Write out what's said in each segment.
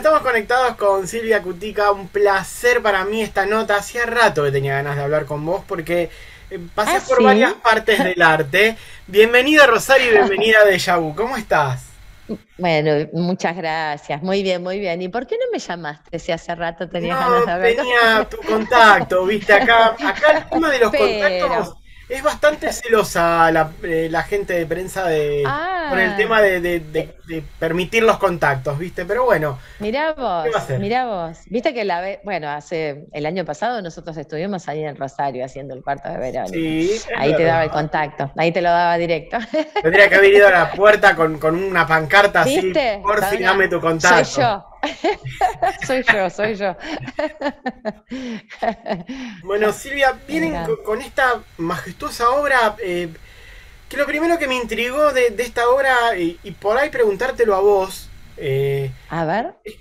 estamos conectados con Silvia Cutica. Un placer para mí esta nota. Hacía rato que tenía ganas de hablar con vos porque eh, pasé ¿Ah, por varias partes del arte. Bienvenida Rosario y bienvenida de Yabu. ¿Cómo estás? Bueno, muchas gracias. Muy bien, muy bien. ¿Y por qué no me llamaste si hace rato tenías ganas de hablar? Tenía tu contacto, viste, acá, acá uno de los contactos es bastante celosa eh, la, gente de prensa de, con el ah. tema de, permitir los contactos, ¿viste? Pero bueno. Mirá vos, mirá vos. Viste que la vez, bueno, hace el año pasado nosotros estuvimos ahí en Rosario haciendo el cuarto de verano. ahí te daba el contacto, ahí te lo daba directo. Tendría que haber ido a la puerta con, una pancarta así, por si dame tu contacto. Soy yo. soy yo, soy yo. bueno, Silvia, vienen con, esta majestuosa obra. Eh, que lo primero que me intrigó de, esta obra, y, por ahí preguntártelo a vos, eh, a ver. Es,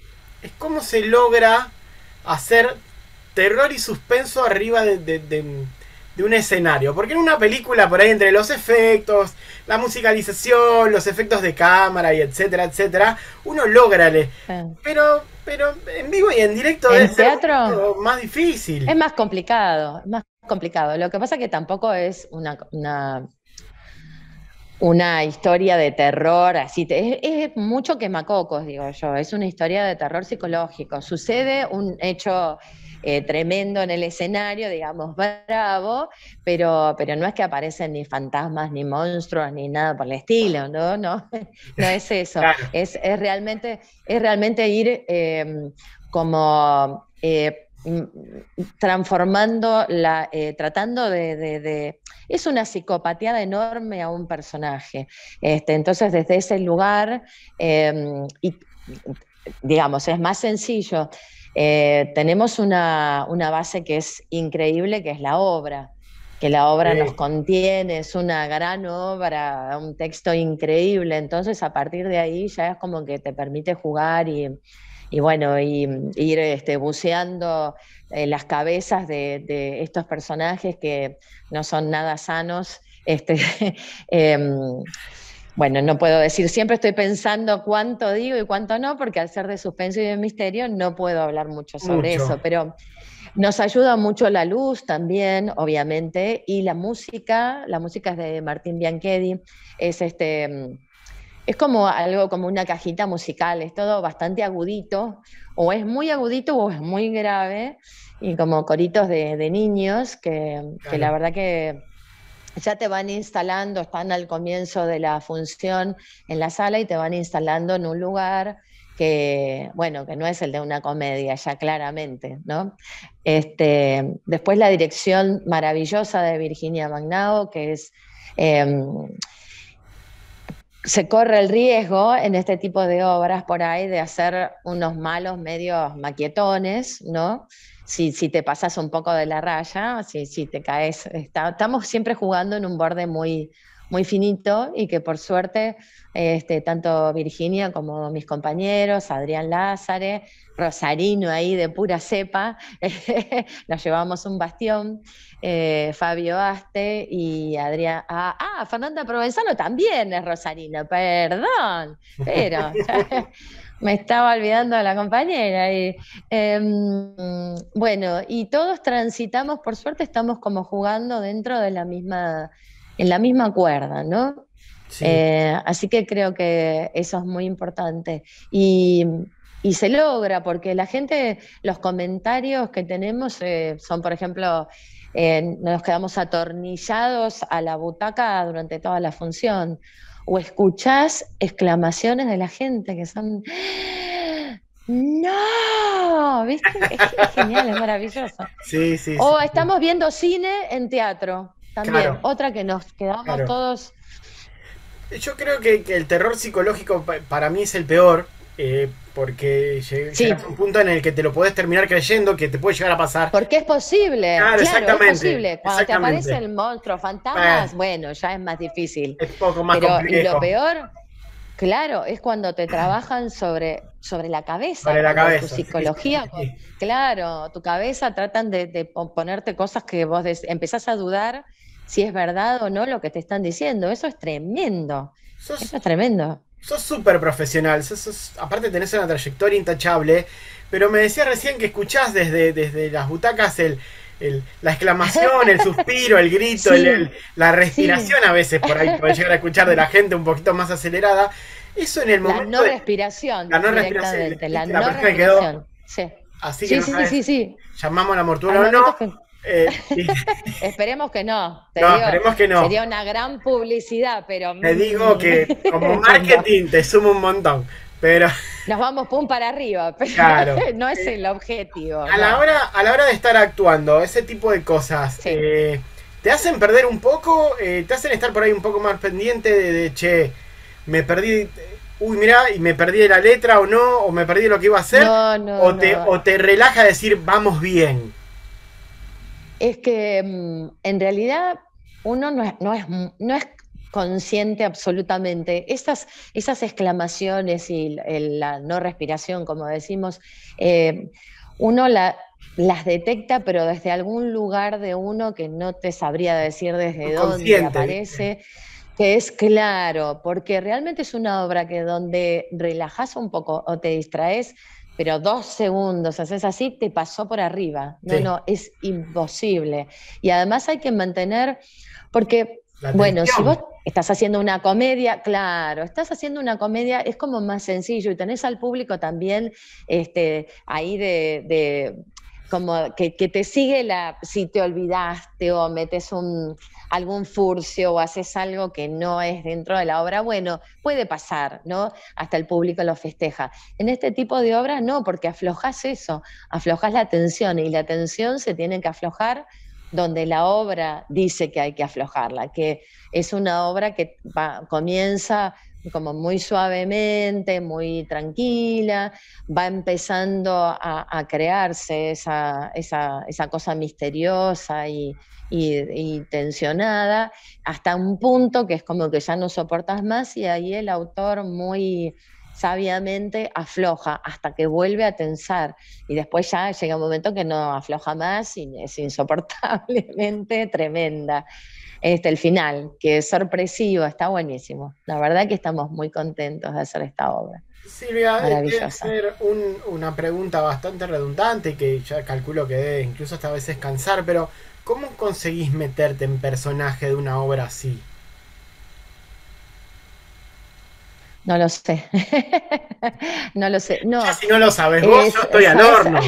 cómo se logra hacer terror y suspenso arriba de, de un escenario. Porque en una película, por ahí entre los efectos, la musicalización, los efectos de cámara y etcétera, etcétera, uno logra. Pero, pero en vivo y en directo es más difícil. Es más complicado, más complicado. Lo que pasa que tampoco es una, una una historia de terror, así es, es, mucho quemacocos, digo yo, es una historia de terror psicológico. Sucede un hecho eh, tremendo en el escenario, digamos, bravo, pero, pero no es que aparecen ni fantasmas, ni monstruos, ni nada por el estilo, ¿no? No, no es eso. Es, realmente, es realmente ir em, como eh, transformando, la, eh, tratando de, Es una psicopatía enorme a un personaje. Este, entonces, desde ese lugar, em, digamos, es más sencillo. Eh, tenemos una, base que es increíble, que es la obra, que la obra nos contiene, es una gran obra, un texto increíble, entonces a partir de ahí ya es como que te permite jugar y, bueno, y, ir este, buceando eh, las cabezas de, estos personajes que no son nada sanos. Este, em, bueno, no puedo decir, siempre estoy pensando cuánto digo y cuánto no, porque al ser de suspenso y de misterio no puedo hablar mucho sobre eso, pero nos ayuda mucho la luz también, obviamente, y la música, la música es de Martín Bianchetti, es este es como algo como una cajita musical, es todo bastante agudito, o es muy agudito o es muy grave, y como coritos de, niños, que, la verdad que ya te van instalando, están al comienzo de la función en la sala y te van instalando en un lugar que, bueno, que no es el de una comedia, ya claramente, ¿no? Este, después la dirección maravillosa de Virginia Magnao, que es... Em, se corre el riesgo en este tipo de obras por ahí de hacer unos malos medios maquietones, ¿no? si, te pasas un poco de la raya, si, si te caes. estamos siempre jugando en un borde muy, muy finito y que por suerte este, tanto Virginia como mis compañeros, Adrián Lázare, Rosarino ahí de pura cepa, nos llevamos un bastión, eh, Fabio Aste y Adrián, ah, ah, Fernanda Provenzano también es Rosarino, perdón, pero... Me estaba olvidando a la compañera. Y, eh, em, bueno, y todos transitamos, por suerte estamos como jugando dentro de la misma, en la misma cuerda, ¿no? Eh, así que creo que eso es muy importante. Y, se logra, porque la gente, los comentarios que tenemos eh, son, por ejemplo, nos quedamos atornillados a la butaca durante toda la función o escuchás exclamaciones de la gente que son, ¡no! ¿Viste? Es, genial, es maravilloso. Sí, sí. O estamos viendo cine en teatro, también, otra que nos quedamos todos... Yo creo que, que el terror psicológico para mí es el peor, eh, porque llega un punto en el que te lo puedes terminar creyendo que te puede llegar a pasar. Porque es posible, claro, es posible. Cuando te aparece el monstruo, fantasmas, bueno, ya es más difícil. Es poco más Pero lo peor, claro, es cuando te trabajan sobre, sobre la cabeza. Sobre Tu psicología, claro, tu cabeza tratan de, ponerte cosas que vos empezás a dudar si es verdad o no lo que te están diciendo. Eso es tremendo. Eso es tremendo sos súper profesional, aparte tenés una trayectoria intachable, pero me decías recién que escuchás desde, desde las butacas el, la exclamación, el suspiro, el grito, la respiración a veces por ahí puede llegar a escuchar de la gente un poquito más acelerada. Eso en el momento. No de, respiración, la no respiración. La, respiración. Sí. Así que sí, sí, sí, Llamamos a la mortura o no. Eh, esperemos que no. Sería una gran publicidad, pero. Te mm, digo que como marketing te sumo un montón. Pero. Nos vamos pum para arriba, pero no es el objetivo. A, la hora, a la hora de estar actuando, ese tipo de cosas. Eh, ¿Te hacen perder un poco? Eh, ¿Te hacen estar por ahí un poco más pendiente de, che, me perdí uy, mira y me perdí la letra o no, o me perdí lo que iba a hacer, o, te, o te relaja decir, vamos bien. Es que mm, en realidad uno no es, no es, consciente absolutamente. Esas, exclamaciones y la no respiración, como decimos, eh, uno las detecta, pero desde algún lugar de uno que no te sabría decir desde dónde aparece. Que es claro, porque realmente es una obra que donde relajas un poco o te distraes, pero dos segundos, haces así, te pasó por arriba. No, no, es imposible. Y además hay que mantener, porque, bueno, si vos estás haciendo una comedia, claro, estás haciendo una comedia, es como más sencillo y tenés al público también este, ahí de como que, te sigue la, si te olvidaste o metes un, algún furcio o haces algo que no es dentro de la obra, bueno, puede pasar, ¿no? Hasta el público lo festeja. En este tipo de obras no, porque aflojas eso, aflojas la tensión y la tensión se tiene que aflojar donde la obra dice que hay que aflojarla, que es una obra que comienza como muy suavemente, muy tranquila, va empezando a, crearse esa, cosa misteriosa y, y, tensionada, hasta un punto que es como que ya no soportas más y ahí el autor muy sabiamente afloja hasta que vuelve a tensar y después ya llega un momento que no afloja más y es insoportablemente tremenda este, el final, que es sorpresivo, está buenísimo. La verdad que estamos muy contentos de hacer esta obra. Silvia, Quiero hacer una pregunta bastante redundante que ya calculo que debe incluso hasta a veces cansar, pero ¿cómo conseguís meterte en personaje de una obra así? No lo sé. no lo sé. No, si no lo sabes vos, yo estoy al horno.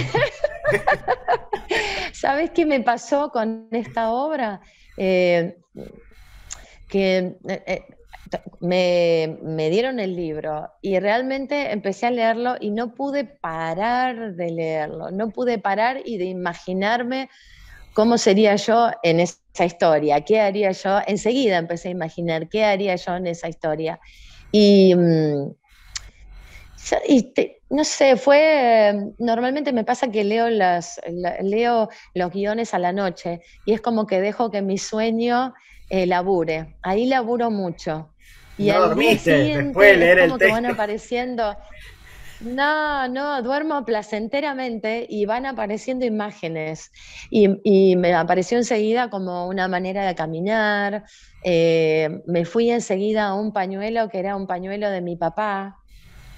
¿Sabes qué me pasó con esta obra? Eh, que eh, eh, me, me, dieron el libro y realmente empecé a leerlo y no pude parar de leerlo, no pude parar y de imaginarme cómo sería yo en esa historia, qué haría yo. Enseguida empecé a imaginar qué haría yo en esa historia. Y. Mm, no sé, fue. Normalmente me pasa que leo, las, leo los guiones a la noche y es como que dejo que mi sueño eh, labure. Ahí laburo mucho. Y al como que van apareciendo. No, no, duermo placenteramente y van apareciendo imágenes. Y, me apareció enseguida como una manera de caminar. Eh, me fui enseguida a un pañuelo que era un pañuelo de mi papá,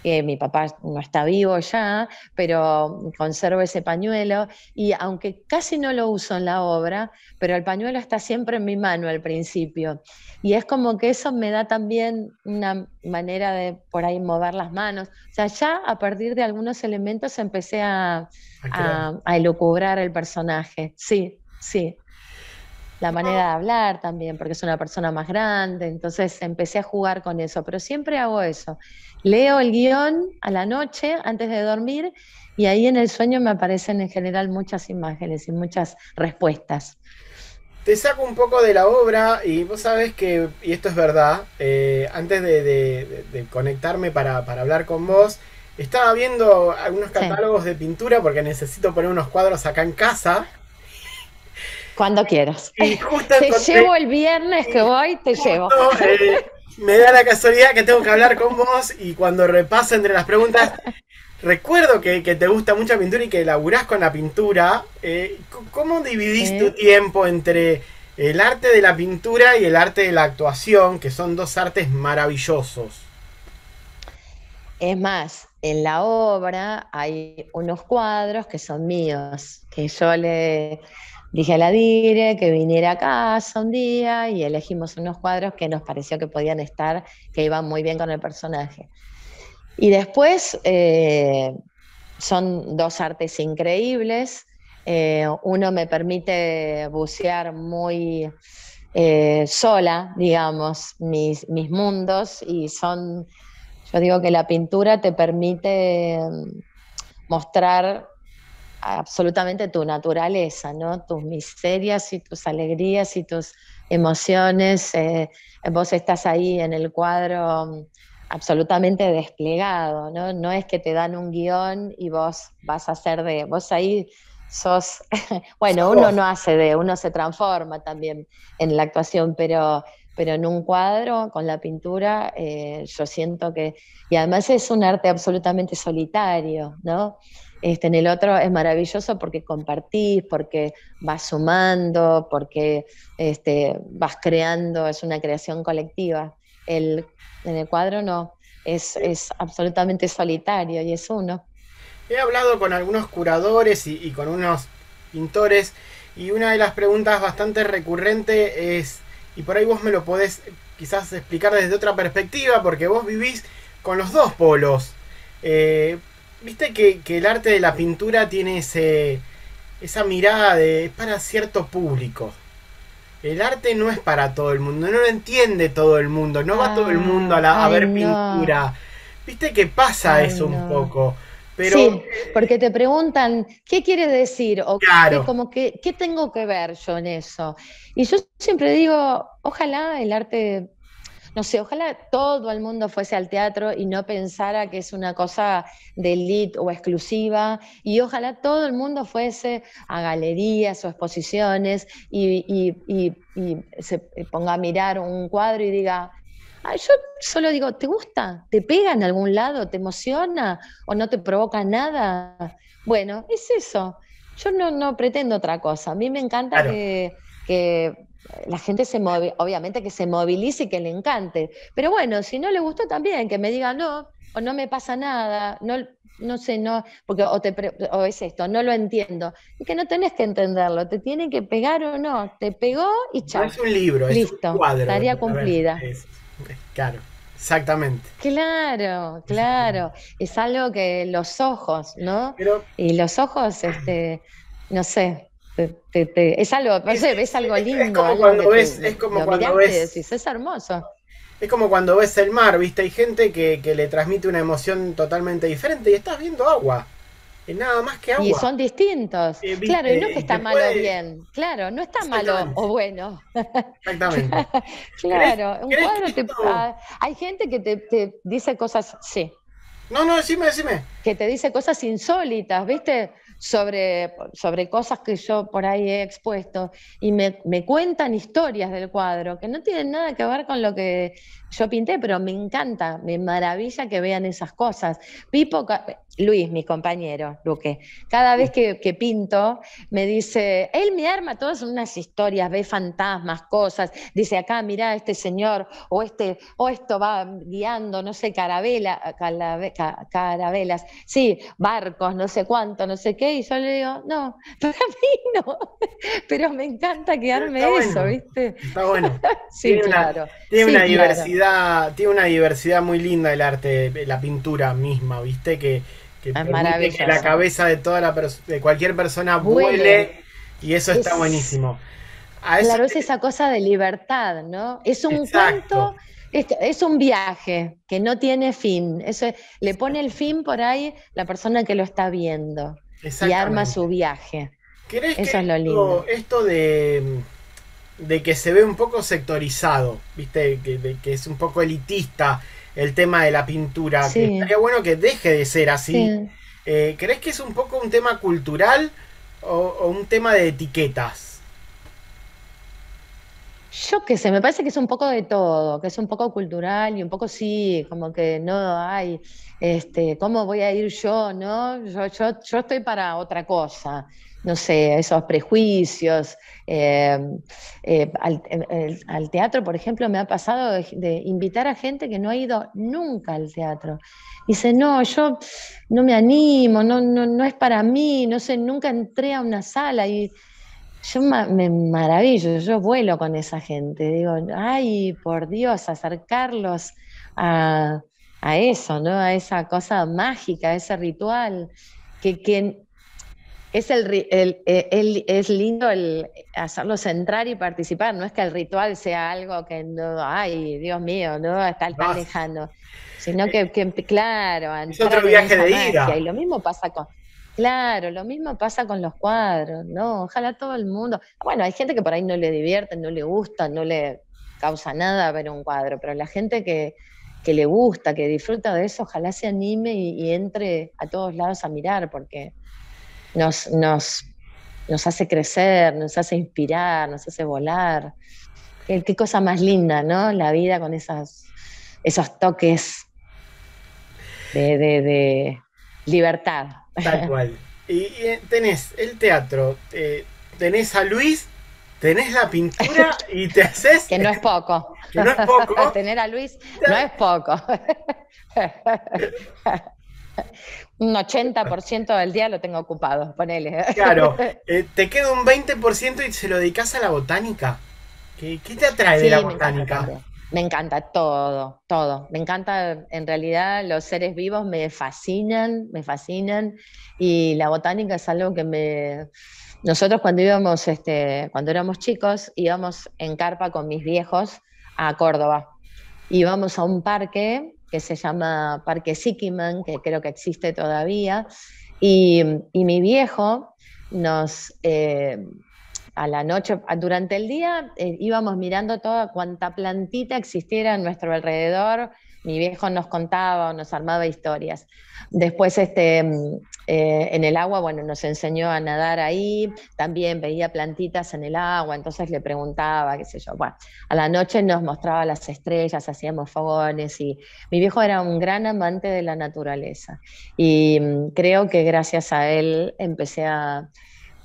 que mi papá no está vivo ya, pero conservo ese pañuelo y aunque casi no lo uso en la obra, pero el pañuelo está siempre en mi mano al principio. Y es como que eso me da también una manera de por ahí mover las manos. O sea, ya a partir de algunos elementos empecé a, a, elucubrar el personaje. Sí, sí la manera de hablar también, porque es una persona más grande, entonces empecé a jugar con eso, pero siempre hago eso. Leo el guión a la noche antes de dormir y ahí en el sueño me aparecen en general muchas imágenes y muchas respuestas. Te saco un poco de la obra y vos sabes que, y esto es verdad, eh, antes de, conectarme para, hablar con vos, estaba viendo algunos catálogos de pintura porque necesito poner unos cuadros acá en casa. Cuando quieras. te llevo el viernes que voy, te llevo. Eh, me da la casualidad que tengo que hablar con vos y cuando repaso entre las preguntas, recuerdo que, te gusta mucho la pintura y que laburás con la pintura. Eh, ¿Cómo dividís tu tiempo entre el arte de la pintura y el arte de la actuación, que son dos artes maravillosos? Es más, en la obra hay unos cuadros que son míos, que yo le dije a la dire que viniera a casa un día y elegimos unos cuadros que nos pareció que podían estar, que iban muy bien con el personaje. Y después eh, son dos artes increíbles. Eh, uno me permite bucear muy eh, sola, digamos, mis, mis mundos y son, yo digo que la pintura te permite mm, mostrar absolutamente tu naturaleza, ¿no? Tus miserias y tus alegrías y tus emociones. Eh, vos estás ahí en el cuadro mm, absolutamente desplegado, ¿no? No es que te dan un guión y vos vas a ser de, vos ahí sos, bueno, uno no hace de, uno se transforma también en la actuación, pero, pero en un cuadro, con la pintura, eh, yo siento que, y además es un arte absolutamente solitario, ¿no? Este, en el otro es maravilloso porque compartís, porque vas sumando, porque este, vas creando, es una creación colectiva. El, en el cuadro no, es, absolutamente solitario y es uno. He hablado con algunos curadores y, con unos pintores y una de las preguntas bastante recurrente es, y por ahí vos me lo podés quizás explicar desde otra perspectiva, porque vos vivís con los dos polos. Eh, Viste que, el arte de la pintura tiene esa mirada de es para cierto público. El arte no es para todo el mundo, no lo entiende todo el mundo, no va todo el ah, mundo a, la, ver pintura. Viste que pasa eso un poco. Pero, sí, porque te preguntan, ¿qué quiere decir? O como que, ¿qué tengo que ver yo en eso? Y yo siempre digo, ojalá el arte no sé, ojalá todo el mundo fuese al teatro y no pensara que es una cosa de elite o exclusiva, y ojalá todo el mundo fuese a galerías o exposiciones y, se ponga a mirar un cuadro y diga, yo solo digo, ¿te gusta? ¿Te pega en algún lado? ¿Te emociona? ¿O no te provoca nada? Bueno, es eso. Yo no, pretendo otra cosa. A mí me encanta que la gente se obviamente que se movilice y que le encante. Pero bueno, si no le gustó también, que me diga no, o no me pasa nada, no, no sé, no, porque o, te es esto, no lo entiendo. y que no tenés que entenderlo, te tiene que pegar o no. Te pegó y chao. es un libro, Listo, es cuadro. Tarea cumplida. claro. Exactamente. Claro, claro. Es algo que los ojos, ¿no? y los ojos, este, no sé, es algo, algo lindo. Es como cuando ves, es como es hermoso. Es como cuando ves el mar, viste, hay gente que, le transmite una emoción totalmente diferente y estás viendo agua. Es nada más que agua. Y son distintos. Eh, claro, y no que está malo o bien. Claro, no está malo o bueno. Exactamente. claro, un cuadro te, ah, hay gente que te, dice cosas, sí. No, no, decime, decime. Que te dice cosas insólitas, ¿viste? sobre, sobre cosas que yo por ahí he expuesto y me, me cuentan historias del cuadro que no tienen nada que ver con lo que yo pinté, pero me encanta, me maravilla que vean esas cosas. Pipo, Luis, mi compañero, Luque, cada vez que, pinto, me dice, él me arma todas unas historias, ve fantasmas, cosas, dice, acá, mira este señor, o este, o esto va guiando, no sé, carabela, carabelas, sí, barcos, no sé cuánto, no sé qué, y yo le digo, no, para mí no, pero me encanta quedarme eso, ¿viste? Está bueno. sí, claro. tiene una diversidad tiene una diversidad muy linda el arte, la pintura misma, ¿viste? Que, que la cabeza de toda la cualquier persona vuele, y eso está buenísimo. claro, es esa cosa de libertad, ¿no? Es un cuento, es, un viaje que no tiene fin. Eso le pone el fin por ahí la persona que lo está viendo y arma su viaje. Eso es lo lindo. Esto de de que se ve un poco sectorizado, ¿viste? Que, es un poco elitista el tema de la pintura. Que estaría bueno que deje de ser así. Eh, ¿Crees que es un poco un tema cultural o, un tema de etiquetas? Yo qué sé, me parece que es un poco de todo, que es un poco cultural y un poco sí, como que no hay, este, ¿cómo voy a ir yo? No, yo, yo, yo estoy para otra cosa no sé, esos prejuicios. Eh, eh, al, teatro, por ejemplo, me ha pasado de, invitar a gente que no ha ido nunca al teatro. Dice, no, yo no me animo, no, no, es para mí, no sé, nunca entré a una sala y yo me maravillo, yo vuelo con esa gente. Digo, ay, por Dios, acercarlos a, eso, ¿no? A esa cosa mágica, a ese ritual. Que, que, es, eh, el, es lindo el hacerlos entrar y participar, no es que el ritual sea algo que no, hay, Dios mío, no, está tan sino que, claro, es otro viaje de ida. Y lo mismo pasa con, claro, lo mismo pasa con los cuadros, ¿no? Ojalá todo el mundo, bueno, hay gente que por ahí no le divierte, no le gusta, no le causa nada ver un cuadro, pero la gente que, que le gusta, que disfruta de eso, ojalá se anime y entre a todos lados a mirar, porque nos, nos, hace crecer, nos hace inspirar, nos hace volar. Qué, cosa más linda, ¿no? La vida con esas, esos toques de, libertad. Tal cual. Y, eh, tenés el teatro, eh, tenés a Luis, tenés la pintura y te haces. que no es poco. que no es poco. Tener a Luis no es poco un 80% del día lo tengo ocupado, ponele. Claro, eh, te queda un 20% y se lo dedicas a la botánica. ¿Qué, te atrae de la botánica? me encanta todo, todo. Me encanta, en realidad, los seres vivos me fascinan, me fascinan. Y la botánica es algo que me. Nosotros cuando íbamos, este, cuando éramos chicos, íbamos en carpa con mis viejos a Córdoba. Íbamos a un parque que se llama Parque Sikiman, que creo que existe todavía, y, mi viejo nos... Eh, a la noche, durante el día eh, íbamos mirando toda cuanta plantita existiera en nuestro alrededor, mi viejo nos contaba nos armaba historias. Después, este, mm, eh, en el agua, bueno, nos enseñó a nadar ahí, también veía plantitas en el agua, entonces le preguntaba, qué sé yo. Bueno, a la noche nos mostraba las estrellas, hacíamos fogones y mi viejo era un gran amante de la naturaleza. Y mm, creo que gracias a él empecé a,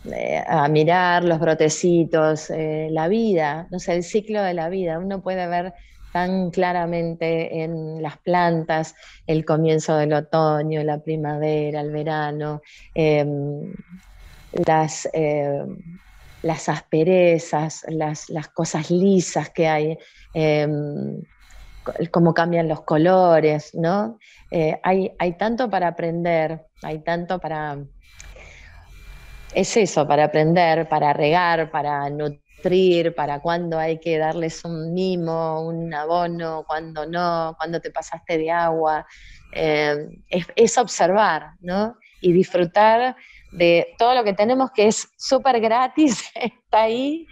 eh, mirar los brotecitos, eh, la vida, no sé, el ciclo de la vida. Uno puede ver claramente en las plantas, el comienzo del otoño, la primavera, el verano, em, las, em, las, asperezas, las, las, cosas lisas que hay, em, cómo cambian los colores, ¿no? Eh, hay, hay tanto para aprender, hay tanto para... Es eso, para aprender, para regar, para nutrir para cuándo hay que darles un mimo, un abono, cuándo no, cuándo te pasaste de agua. Eh, es, observar, ¿no? Y disfrutar de todo lo que tenemos que es súper gratis, está ahí.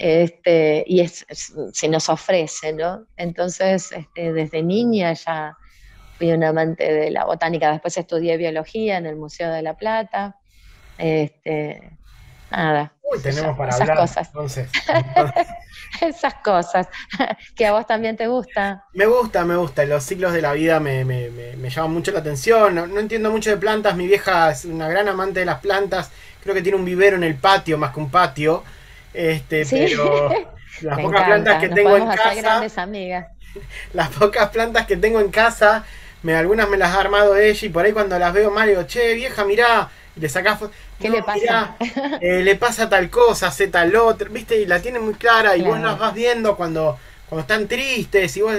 Este, y se nos ofrece, ¿no? Entonces, este, desde niña ya fui un amante de la botánica, después estudié biología en el Museo de La Plata, este, nada, tenemos para esas Cosas. Entonces, esas cosas que a vos también te gusta. Me gusta, me gusta. Los ciclos de la vida me, me, llaman mucho la atención. No, entiendo mucho de plantas. Mi vieja es una gran amante de las plantas. Creo que tiene un vivero en el patio, más que un patio. Este, pero las pocas plantas que tengo en casa. Grandes amigas. Las pocas plantas que tengo en casa, me, algunas me las ha armado ella y por ahí cuando las veo Mario che, vieja, mirá, le sacás ¿Qué le pasa? Eh, le pasa tal cosa, hace tal otro, ¿viste? Y la tiene muy clara y vos las vas viendo cuando, cuando están tristes y vos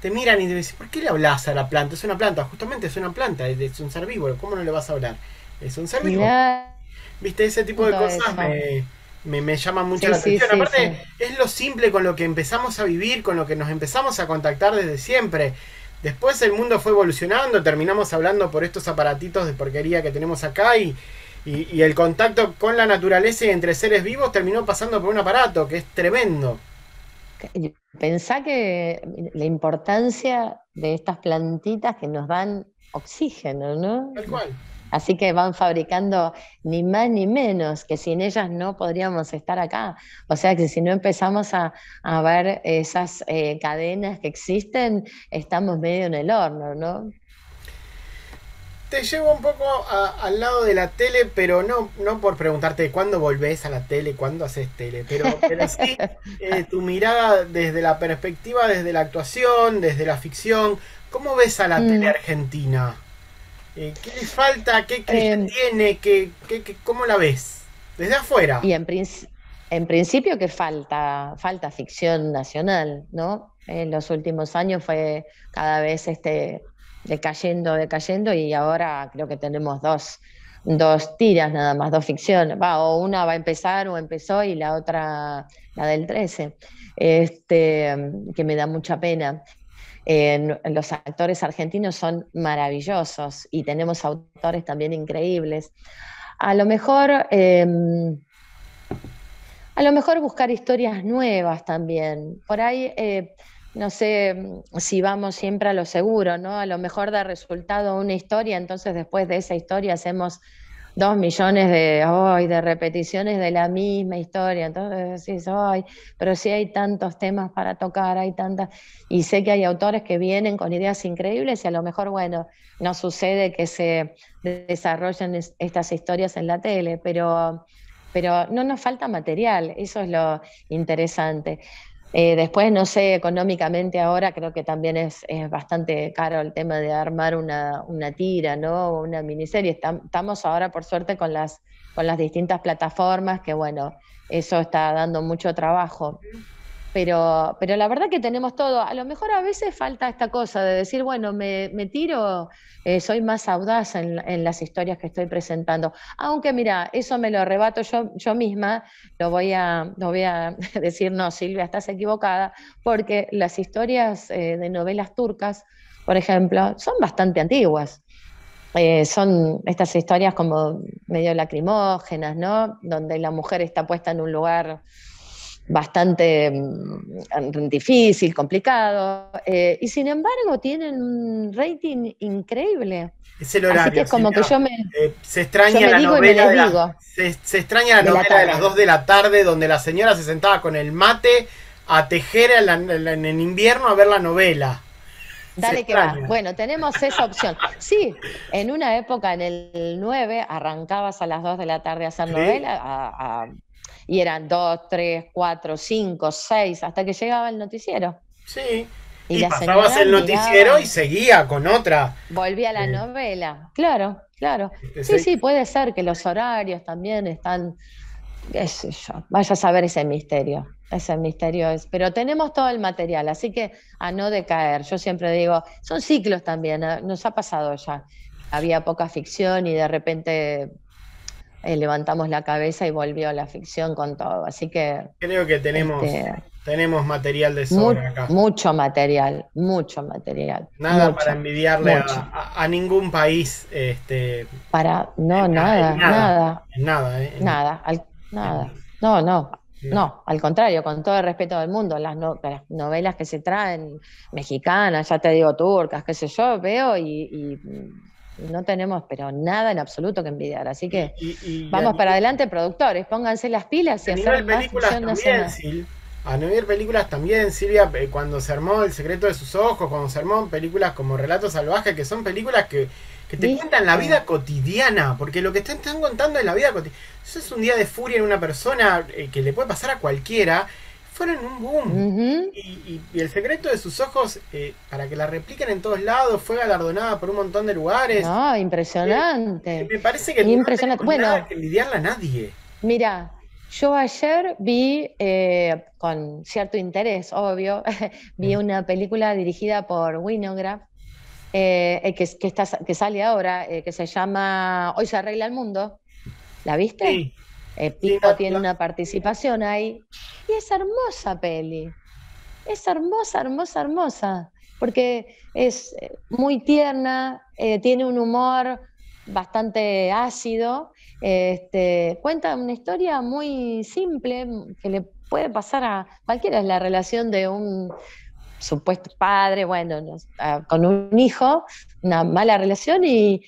te miran y te ¿por qué le hablas a la planta? Es una planta, justamente es una planta, es un herbívoro, ¿cómo no le vas a hablar? Es un herbívoro. ¿Viste? Ese tipo de cosas me, me, llaman mucho la atención. Aparte, es lo simple con lo que empezamos a vivir, con lo que nos empezamos a contactar desde siempre. Después el mundo fue evolucionando, terminamos hablando por estos aparatitos de porquería que tenemos acá y, y, el contacto con la naturaleza y entre seres vivos terminó pasando por un aparato, que es tremendo. Pensá que la importancia de estas plantitas que nos dan oxígeno, ¿no? Tal cual. Así que van fabricando ni más ni menos, que sin ellas no podríamos estar acá. O sea que si no empezamos a, ver esas eh, cadenas que existen, estamos medio en el horno, ¿no? te llevo un poco al lado de la tele, pero no, no por preguntarte cuándo volvés a la tele, cuándo haces tele, pero, sí eh, tu mirada desde la perspectiva, desde la actuación, desde la ficción, ¿cómo ves a la mm. tele argentina? Eh, ¿Qué le falta? ¿Qué em. tiene? ¿Qué, cómo la ves? Desde afuera. Y en, en principio que falta, falta ficción nacional, ¿no? En los últimos años fue cada vez este decayendo, decayendo y ahora creo que tenemos dos, dos tiras nada más, dos ficciones. Va, o una va a empezar o empezó y la otra, la del 13, este, que me da mucha pena. los actores argentinos son maravillosos y tenemos autores también increíbles. A lo mejor... Em, a lo mejor buscar historias nuevas también. Por ahí eh, no sé mm, si vamos siempre a lo seguro, ¿no? A lo mejor da resultado una historia, entonces después de esa historia hacemos dos millones de, de repeticiones de la misma historia. Entonces sí, soy pero sí hay tantos temas para tocar, hay tantas. Y sé que hay autores que vienen con ideas increíbles y a lo mejor, bueno, no sucede que se desarrollen estas historias en la tele, pero, pero no nos falta material, eso es lo interesante. Eh, después, no sé, económicamente ahora creo que también es, bastante caro el tema de armar una, una tira, ¿no? Una miniserie. Estamos ahora, por suerte, con las, con las distintas plataformas que, bueno, eso está dando mucho trabajo. Pero, pero la verdad que tenemos todo. A lo mejor a veces falta esta cosa de decir, bueno, me, tiro, eh, soy más audaz en, las historias que estoy presentando. Aunque mira, eso me lo arrebato yo, misma, lo voy, a, lo voy a decir, no, Silvia, estás equivocada, porque las historias eh, de novelas turcas, por ejemplo, son bastante antiguas. Eh, son estas historias como medio lacrimógenas, ¿no? Donde la mujer está puesta en un lugar bastante mm, difícil, complicado, eh, y sin embargo tienen un rating increíble. Es el horario. Así que es como que yo me, eh, se extraña la novela se, extraña la de novela de las 2 de la tarde donde la señora se sentaba con el mate a tejer en, el invierno a ver la novela. Dale que va. Bueno, tenemos esa opción. Sí, en una época, en el 9, arrancabas a las 2 de la tarde a hacer novela, y eran dos, tres, cuatro, cinco, seis, hasta que llegaba el noticiero. Sí. Y, pasabas el noticiero y seguía con otra. Volvía a la eh, novela, claro, claro. sí, sí, puede ser que los horarios también están, vaya a saber ese misterio. Ese misterio es, pero tenemos todo el material, así que a no decaer. Yo siempre digo, son ciclos también, ¿eh? nos ha pasado ya. Había poca ficción y de repente eh, levantamos la cabeza y volvió a la ficción con todo. Así que. Creo que tenemos, este, tenemos material de sobra acá. Mucho material, mucho material. Nada para envidiarle a, ningún país. Este, para, no, nada, nada. Nada, eh, nada, al, nada. No, no, no, al contrario, con todo el respeto del mundo, las, novelas que se traen, mexicanas, ya te digo turcas, qué sé yo, veo y no tenemos, pero nada en absoluto que envidiar. Así que vamos para adelante, productores, pónganse las pilas y a hacer más a películas también, Silvia, eh, cuando se armó El secreto de sus ojos, cuando se armó películas como Relato Salvajes, que son películas que, que te cuentan la vida cotidiana, porque lo que te están contando es la vida cotidiana. Eso es un día de furia en una persona eh, que le puede pasar a cualquiera, fueron un boom. y, el secreto de sus ojos, eh, para que la repliquen en todos lados, fue galardonada por un montón de lugares. Ah, impresionante. me parece que no bueno, que lidiarla a nadie. Mira, yo ayer vi, eh, con cierto interés, obvio, vi una película dirigida por Winograph, eh, que, está, que, sale ahora, que se llama Hoy se arregla el mundo. ¿La viste? Sí, eh, Pico tiene una participación ahí. Y es hermosa peli. Es hermosa, hermosa, hermosa. Porque es eh, muy tierna, eh, tiene un humor bastante ácido. Este, cuenta una historia muy simple que le puede pasar a cualquiera. Es la relación de un supuesto padre, bueno, ah, con un hijo, una mala relación y,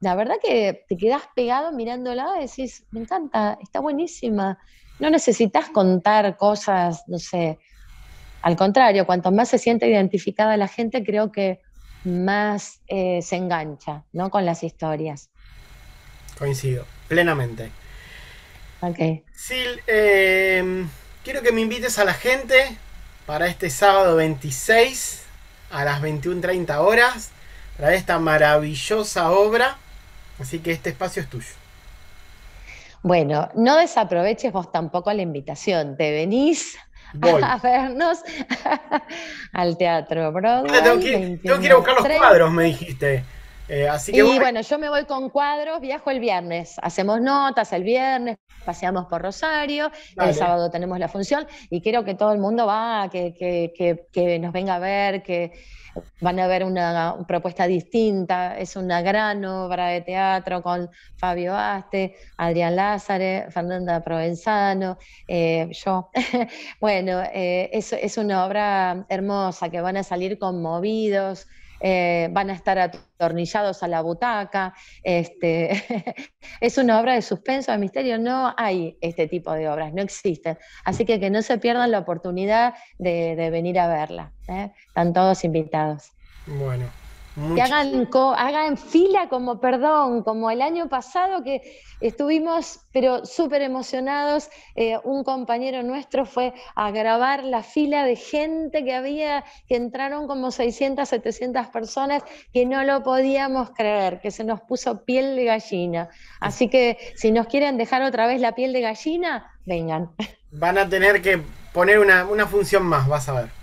la verdad que te quedas pegado mirándola y decís, me encanta, está buenísima. No necesitas contar cosas, no sé. Al contrario, cuanto más se siente identificada la gente, creo que más eh, se engancha ¿no? con las historias. Coincido, plenamente. Ok. Sil, eh, quiero que me invites a la gente para este sábado 26 a las 21.30 horas para esta maravillosa obra. Así que este espacio es tuyo. Bueno, no desaproveches vos tampoco la invitación. Te venís a vernos al Teatro bro. tengo que ir a buscar los cuadros, me dijiste. Eh, y bueno. yo me voy con cuadros, viajo el viernes, hacemos notas el viernes, paseamos por Rosario, el sábado tenemos la función y quiero que todo el mundo va, que, nos venga a ver, que van a ver una, propuesta distinta, es una gran obra de teatro con Fabio Aste, Adrián Lázare, Fernanda Provenzano, eh, yo. bueno, eh, es una obra hermosa que van a salir conmovidos. Eh, van a estar atornillados a la butaca. Este, es una obra de suspenso, de misterio. No hay este tipo de obras, no existen. Así que que no se pierdan la oportunidad de, venir a verla. ¿eh? Están todos invitados. Bueno, que hagan, hagan fila como, perdón, como el año pasado que estuvimos, pero súper emocionados. Eh, un compañero nuestro fue a grabar la fila de gente que había, que entraron como 600, 700 personas, que no lo podíamos creer, que se nos puso piel de gallina. Así que si nos quieren dejar otra vez la piel de gallina, vengan. Van a tener que poner una función más, vas a ver.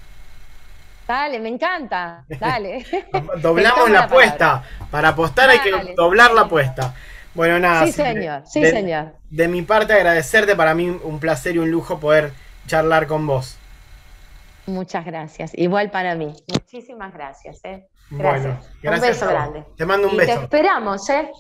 Dale, me encanta. Dale. Doblamos la apuesta. Para apostar hay que doblar la apuesta. Bueno, nada. Sí, señor. de, mi parte, agradecerte. Para mí, un placer y un lujo poder charlar con vos. Muchas gracias. Igual para mí. Muchísimas gracias. Eh. Bueno, gracias un beso grande. Te mando un y beso. Te esperamos, ¿eh?